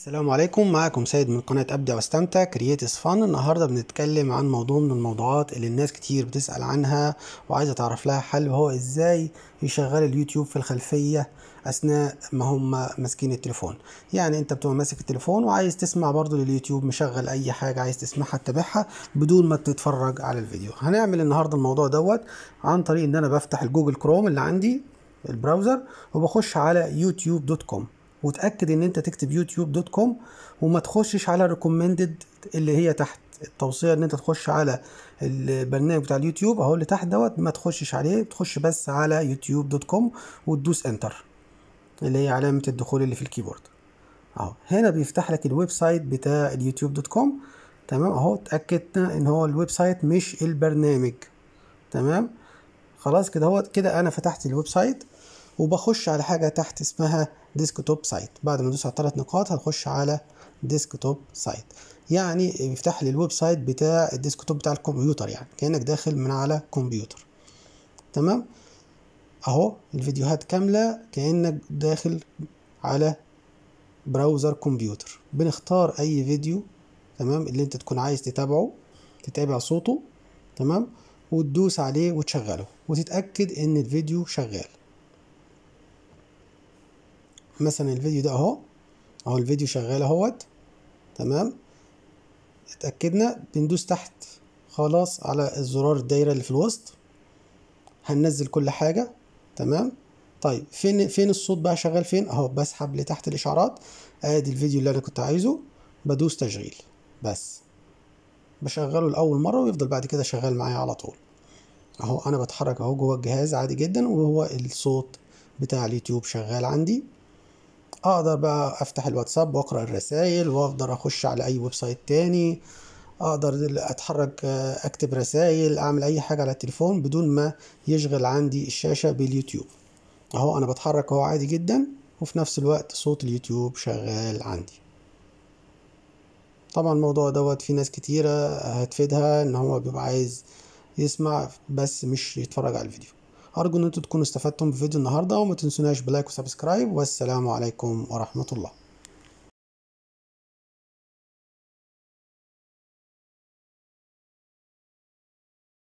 السلام عليكم معاكم سيد من قناة أبدع واستمتع كرييتس فان النهاردة بنتكلم عن موضوع من الموضوعات اللي الناس كتير بتسأل عنها وعايزة تعرف لها حل وهو إزاي يشغل اليوتيوب في الخلفية أثناء ما هم ماسكين التليفون يعني أنت بتبقى ماسك التليفون وعايز تسمع برضو لليوتيوب مشغل أي حاجة عايز تسمعها تتابعها بدون ما تتفرج على الفيديو هنعمل النهاردة الموضوع دوت عن طريق إن أنا بفتح الجوجل كروم اللي عندي البراوزر وبخش على يوتيوب دوت كوم وتاكد ان انت تكتب يوتيوب دوت كوم وما تخشش على ريكومندد اللي هي تحت التوصيه ان انت تخش على البرنامج بتاع اليوتيوب اهو اللي تحت دوت ما تخشش عليه تخش بس على يوتيوب دوت كوم وتدوس انتر اللي هي علامه الدخول اللي في الكيبورد اهو هنا بيفتح لك الويب سايت بتاع اليوتيوب دوت كوم تمام اهو اتاكدنا ان هو الويب سايت مش البرنامج تمام خلاص كده هو كده انا فتحت الويب سايت وبخش على حاجة تحت اسمها ديسكتوب سايت بعد ما ندوس على ثلاث نقاط هنخش على ديسكتوب سايت يعني بيفتح لي الويب سايت بتاع الديسكتوب بتاع الكمبيوتر يعني كأنك داخل من على كمبيوتر تمام اهو الفيديوهات كاملة كأنك داخل على براوزر كمبيوتر بنختار اي فيديو تمام اللي انت تكون عايز تتابعه تتابع صوته تمام وتدوس عليه وتشغله وتتأكد ان الفيديو شغال مثلا الفيديو ده اهو اهو الفيديو شغال اهوت تمام اتأكدنا بندوس تحت خلاص على الزرار الدايرة اللي في الوسط هننزل كل حاجة تمام طيب فين فين الصوت بقى شغال فين اهو بسحب لتحت الاشعارات ادي الفيديو اللي انا كنت عايزه بدوس تشغيل بس بشغله لاول مره ويفضل بعد كده شغال معايا على طول اهو انا بتحرك اهو جوه الجهاز عادي جدا وهو الصوت بتاع اليوتيوب شغال عندي اقدر بقى افتح الواتساب واقرا الرسائل واقدر اخش على اي ويب سايت تاني اقدر اتحرك اكتب رسائل اعمل اي حاجه على التليفون بدون ما يشغل عندي الشاشه باليوتيوب اهو انا بتحرك اهو عادي جدا وفي نفس الوقت صوت اليوتيوب شغال عندي طبعا الموضوع دوت في ناس كتيره هتفيدها ان هو بيبقى عايز يسمع بس مش يتفرج على الفيديو أرجو إن انتم تكونوا استفدتم بفيديو النهاردة وما تنسوناش بلايك وسبسكرايب والسلام عليكم ورحمة الله